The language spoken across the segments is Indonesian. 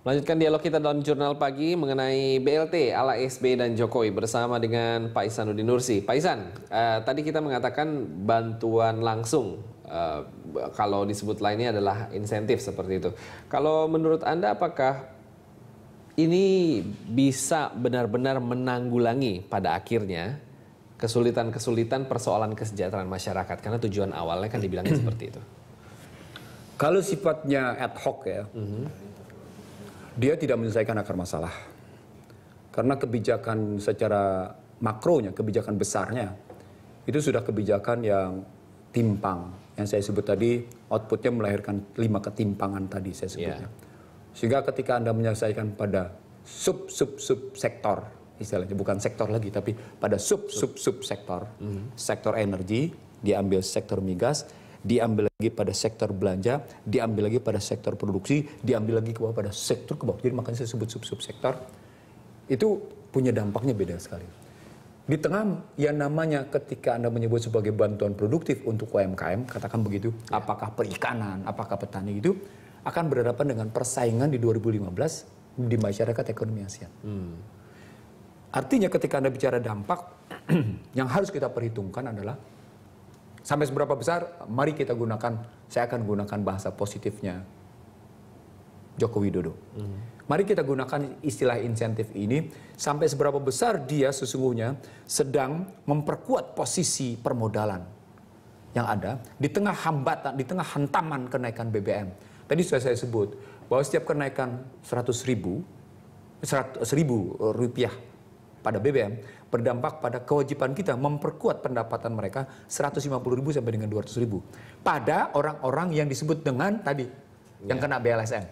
Lanjutkan dialog kita dalam jurnal pagi mengenai BLT ala SB dan Jokowi bersama dengan Pak Isanuddin Nursi. Pak Isan, eh, tadi kita mengatakan bantuan langsung, eh, kalau disebut lainnya adalah insentif seperti itu. Kalau menurut Anda apakah ini bisa benar-benar menanggulangi pada akhirnya kesulitan-kesulitan persoalan kesejahteraan masyarakat? Karena tujuan awalnya kan dibilangnya seperti itu. Kalau sifatnya ad hoc ya, mm -hmm dia tidak menyelesaikan akar masalah. Karena kebijakan secara makronya, kebijakan besarnya, itu sudah kebijakan yang timpang. Yang saya sebut tadi, outputnya melahirkan lima ketimpangan tadi saya sebutnya. Yeah. Sehingga ketika Anda menyelesaikan pada sub-sub-sub sektor, istilahnya bukan sektor lagi, tapi pada sub-sub-sub sektor, mm -hmm. sektor energi, diambil sektor migas, diambil lagi pada sektor belanja, diambil lagi pada sektor produksi, diambil lagi ke bawah pada sektor ke bawah. Jadi makanya saya sebut sub sub sektor itu punya dampaknya beda sekali. Di tengah yang namanya ketika Anda menyebut sebagai bantuan produktif untuk UMKM, katakan begitu, ya. apakah perikanan, apakah petani itu akan berhadapan dengan persaingan di 2015 di masyarakat ekonomi Asia? Hmm. Artinya ketika Anda bicara dampak, yang harus kita perhitungkan adalah Sampai seberapa besar, mari kita gunakan, saya akan gunakan bahasa positifnya Joko Widodo. Hmm. Mari kita gunakan istilah insentif ini sampai seberapa besar dia sesungguhnya sedang memperkuat posisi permodalan yang ada di tengah hambatan, di tengah hantaman kenaikan BBM. Tadi sudah saya sebut bahwa setiap kenaikan 100 ribu, 100 ribu eh, rupiah pada BBM berdampak pada kewajiban kita memperkuat pendapatan mereka 150 ribu sampai dengan 200 ribu pada orang-orang yang disebut dengan tadi yeah. yang ya. kena BLSM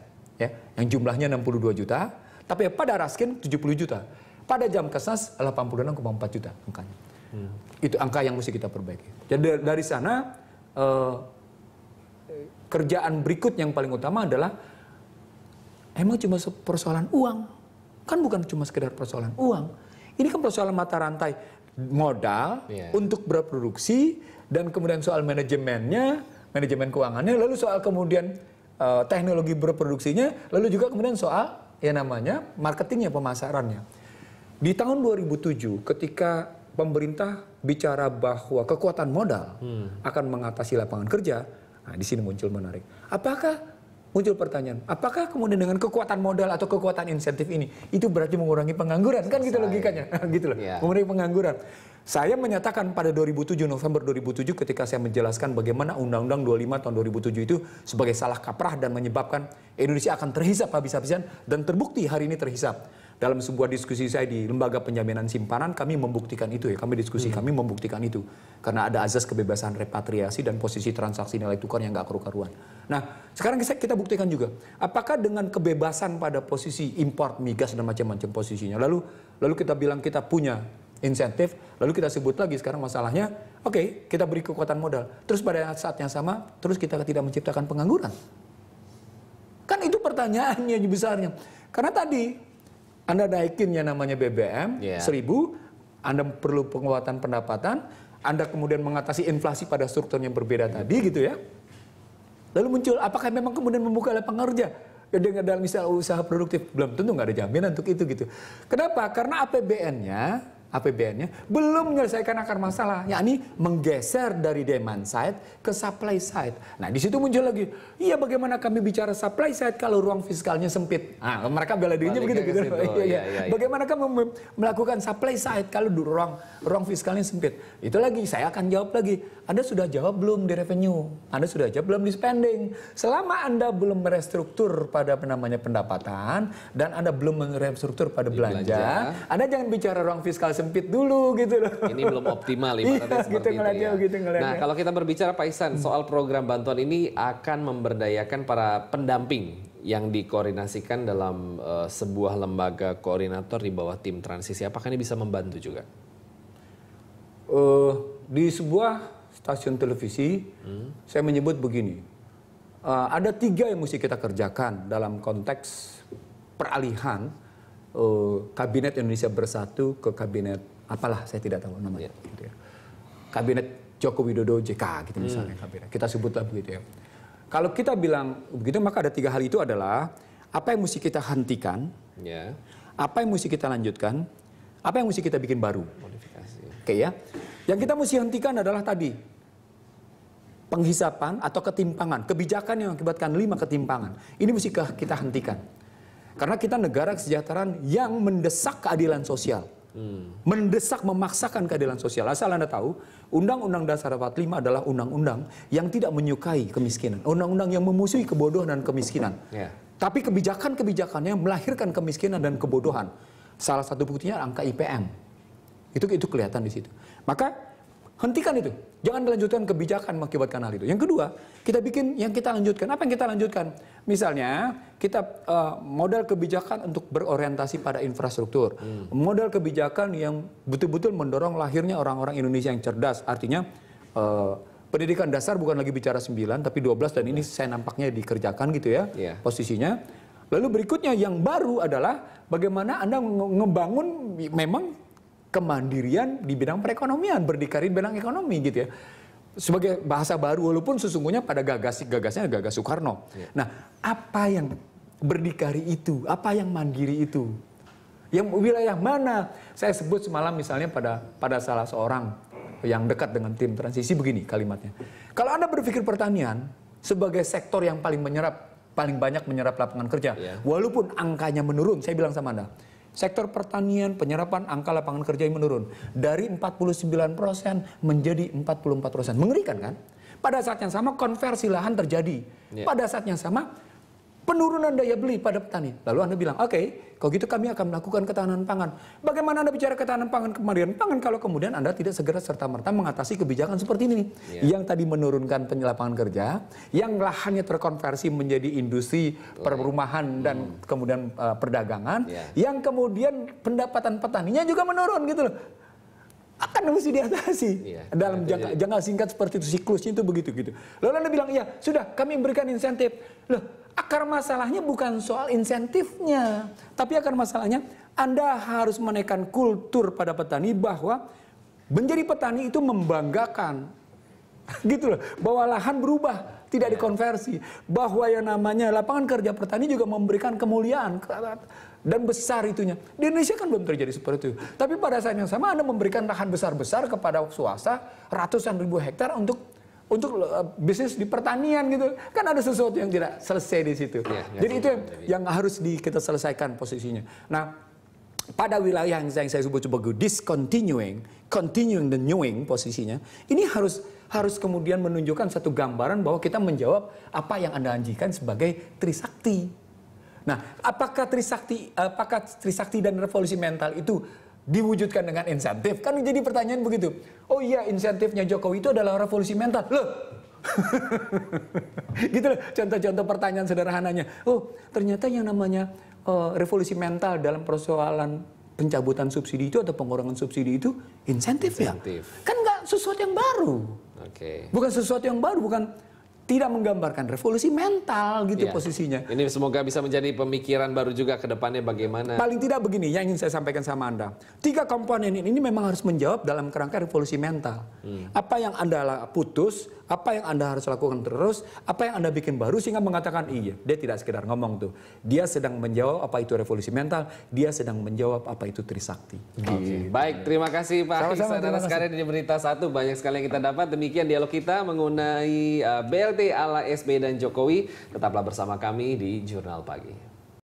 ya yang jumlahnya 62 juta tapi pada Raskin 70 juta pada jam kesas 86,4 juta angkanya hmm. itu angka yang mesti kita perbaiki jadi dari sana eh, kerjaan berikut yang paling utama adalah emang cuma persoalan uang kan bukan cuma sekedar persoalan uang ini kan persoalan mata rantai modal yeah. untuk berproduksi dan kemudian soal manajemennya, manajemen keuangannya, lalu soal kemudian uh, teknologi berproduksinya, lalu juga kemudian soal ya namanya marketingnya, pemasarannya. Di tahun 2007 ketika pemerintah bicara bahwa kekuatan modal hmm. akan mengatasi lapangan kerja, nah di sini muncul menarik. Apakah muncul pertanyaan, apakah kemudian dengan kekuatan modal atau kekuatan insentif ini itu berarti mengurangi pengangguran kan gitu logikanya gitu loh yeah. mengurangi pengangguran. Saya menyatakan pada 2007 November 2007 ketika saya menjelaskan bagaimana Undang-Undang 25 tahun 2007 itu sebagai salah kaprah dan menyebabkan Indonesia akan terhisap habis-habisan dan terbukti hari ini terhisap dalam sebuah diskusi saya di lembaga penjaminan simpanan kami membuktikan itu ya kami diskusi hmm. kami membuktikan itu karena ada azas kebebasan repatriasi dan posisi transaksi nilai tukar yang nggak karu-karuan nah sekarang kita buktikan juga apakah dengan kebebasan pada posisi import migas dan macam-macam posisinya lalu lalu kita bilang kita punya insentif lalu kita sebut lagi sekarang masalahnya oke okay, kita beri kekuatan modal terus pada saat yang sama terus kita tidak menciptakan pengangguran kan itu pertanyaannya besarnya karena tadi anda naikin yang namanya BBM yeah. seribu, Anda perlu penguatan pendapatan, Anda kemudian mengatasi inflasi pada struktur yang berbeda tadi gitu ya. Lalu muncul apakah memang kemudian membuka lapangan kerja? Ya dengan dalam misal usaha produktif belum tentu nggak ada jaminan untuk itu gitu. Kenapa? Karena APBN-nya APBN-nya belum menyelesaikan akar masalah, yakni menggeser dari demand side ke supply side. Nah, di situ muncul lagi, iya bagaimana kami bicara supply side kalau ruang fiskalnya sempit. Nah, mereka bela dirinya begitu gitu. Iya iya. iya, iya, iya, Bagaimana kamu melakukan supply side kalau ruang ruang fiskalnya sempit? Itu lagi saya akan jawab lagi. Anda sudah jawab belum di revenue? Anda sudah jawab belum di spending? Selama Anda belum merestruktur pada namanya pendapatan dan Anda belum merestruktur pada belanja, belanja, Anda jangan bicara ruang fiskal sempit dulu gitu loh. Ini belum optimal ibaratnya iya, seperti gitu, ngeliatnya, itu ya. Gitu, nah kalau kita berbicara Pak Isan hmm. soal program bantuan ini akan memberdayakan para pendamping yang dikoordinasikan dalam uh, sebuah lembaga koordinator di bawah tim transisi. Apakah ini bisa membantu juga? Uh, di sebuah stasiun televisi, hmm. saya menyebut begini, uh, ada tiga yang mesti kita kerjakan dalam konteks peralihan uh, kabinet Indonesia Bersatu ke kabinet apalah saya tidak tahu namanya. Yeah. Gitu ya. Kabinet Joko Widodo JK gitu misalnya hmm. kabinet. Kita sebutlah begitu ya. Kalau kita bilang begitu maka ada tiga hal itu adalah apa yang mesti kita hentikan, yeah. apa yang mesti kita lanjutkan, apa yang mesti kita bikin baru. Modifikasi. Oke okay, ya. Yang kita mesti hentikan adalah tadi penghisapan atau ketimpangan, kebijakan yang mengakibatkan lima ketimpangan. Ini mesti kita hentikan. Karena kita negara kesejahteraan yang mendesak keadilan sosial. Hmm. Mendesak memaksakan keadilan sosial. Asal Anda tahu, Undang-Undang Dasar 45 adalah undang-undang yang tidak menyukai kemiskinan. Undang-undang yang memusuhi kebodohan dan kemiskinan. Yeah. Tapi kebijakan-kebijakannya melahirkan kemiskinan dan kebodohan. Salah satu buktinya angka IPM. Itu itu kelihatan di situ. Maka Hentikan itu. Jangan dilanjutkan kebijakan mengakibatkan hal itu. Yang kedua, kita bikin yang kita lanjutkan. Apa yang kita lanjutkan? Misalnya, kita uh, modal kebijakan untuk berorientasi pada infrastruktur. Hmm. Modal kebijakan yang betul-betul mendorong lahirnya orang-orang Indonesia yang cerdas. Artinya, uh, pendidikan dasar bukan lagi bicara 9, tapi 12. Dan ini iya. saya nampaknya dikerjakan gitu ya yeah. posisinya. Lalu berikutnya yang baru adalah bagaimana Anda ngebangun memang kemandirian di bidang perekonomian, berdikari di bidang ekonomi gitu ya. Sebagai bahasa baru walaupun sesungguhnya pada gagas gagasnya gagas Soekarno. Ya. Nah, apa yang berdikari itu? Apa yang mandiri itu? Yang wilayah mana? Saya sebut semalam misalnya pada pada salah seorang yang dekat dengan tim transisi begini kalimatnya. Kalau Anda berpikir pertanian sebagai sektor yang paling menyerap paling banyak menyerap lapangan kerja, ya. walaupun angkanya menurun, saya bilang sama Anda, Sektor pertanian penyerapan angka lapangan kerja yang menurun dari 49% menjadi 44%. Mengerikan kan? Pada saat yang sama konversi lahan terjadi. Iya. Pada saat yang sama penurunan daya beli pada petani. Lalu Anda bilang, oke, okay, kalau gitu kami akan melakukan ketahanan pangan. Bagaimana Anda bicara ketahanan pangan kemarin? Pangan kalau kemudian Anda tidak segera serta-merta mengatasi kebijakan seperti ini. Yeah. Iya. Yang tadi menurunkan penyelapangan kerja, yang lahannya terkonversi menjadi industri perumahan dan hmm. kemudian uh, perdagangan, yeah. yang kemudian pendapatan petaninya juga menurun gitu loh akan mesti diatasi iya, dalam iya, jangka, iya. jangka singkat seperti itu siklusnya itu begitu gitu. Lalu anda bilang ya sudah kami berikan insentif. Loh akar masalahnya bukan soal insentifnya, tapi akar masalahnya Anda harus menaikkan kultur pada petani bahwa menjadi petani itu membanggakan. Gitu loh, bahwa lahan berubah, tidak iya. dikonversi. Bahwa yang namanya lapangan kerja petani juga memberikan kemuliaan dan besar itunya. Di Indonesia kan belum terjadi seperti itu. Tapi pada saat yang sama Anda memberikan lahan besar-besar kepada swasta ratusan ribu hektar untuk untuk eh, bisnis di pertanian gitu kan ada sesuatu yang tidak selesai di situ. Ya, Jadi itu yang, yang harus di, kita selesaikan posisinya. Nah pada wilayah yang saya, yang saya sebut sebagai discontinuing, continuing the newing posisinya, ini harus harus kemudian menunjukkan satu gambaran bahwa kita menjawab apa yang Anda anjikan sebagai trisakti. Nah, apakah trisakti apakah trisakti dan revolusi mental itu diwujudkan dengan insentif? Kan jadi pertanyaan begitu. Oh iya insentifnya Jokowi itu adalah revolusi mental. Loh, gitu loh contoh-contoh pertanyaan sederhananya. Oh ternyata yang namanya uh, revolusi mental dalam persoalan pencabutan subsidi itu atau pengurangan subsidi itu insentif, ya? insentif. ya. Kan nggak sesuatu yang baru. Oke. Okay. Bukan sesuatu yang baru, bukan tidak menggambarkan revolusi mental gitu ya. posisinya. Ini semoga bisa menjadi pemikiran baru juga ke depannya bagaimana. Paling tidak begini yang ingin saya sampaikan sama Anda. Tiga komponen ini, ini memang harus menjawab dalam kerangka revolusi mental. Hmm. Apa yang Anda putus, apa yang Anda harus lakukan terus, apa yang Anda bikin baru sehingga mengatakan iya, dia tidak sekedar ngomong tuh. Dia sedang menjawab apa itu revolusi mental, dia sedang menjawab apa itu trisakti. Okay. Gitu. Baik, terima kasih Pak Iksan atas karya di berita satu banyak sekali yang kita dapat. Demikian dialog kita mengenai uh, eh, BLP ala SB dan Jokowi. Tetaplah bersama kami di Jurnal Pagi.